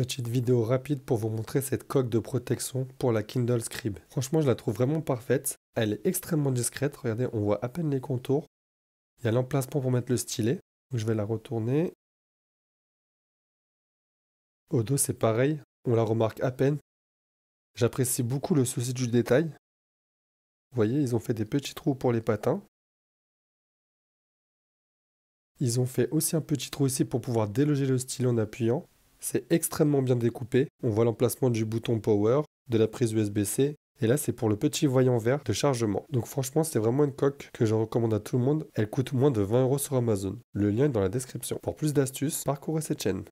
Petite vidéo rapide pour vous montrer cette coque de protection pour la Kindle Scribe. Franchement, je la trouve vraiment parfaite. Elle est extrêmement discrète. Regardez, on voit à peine les contours. Il y a l'emplacement pour mettre le stylet. je vais la retourner. Au dos, c'est pareil. On la remarque à peine. J'apprécie beaucoup le souci du détail. Vous voyez, ils ont fait des petits trous pour les patins. Ils ont fait aussi un petit trou ici pour pouvoir déloger le stylet en appuyant. C'est extrêmement bien découpé, on voit l'emplacement du bouton power, de la prise USB-C, et là c'est pour le petit voyant vert de chargement. Donc franchement c'est vraiment une coque que je recommande à tout le monde, elle coûte moins de 20 euros sur Amazon. Le lien est dans la description. Pour plus d'astuces, parcourez cette chaîne.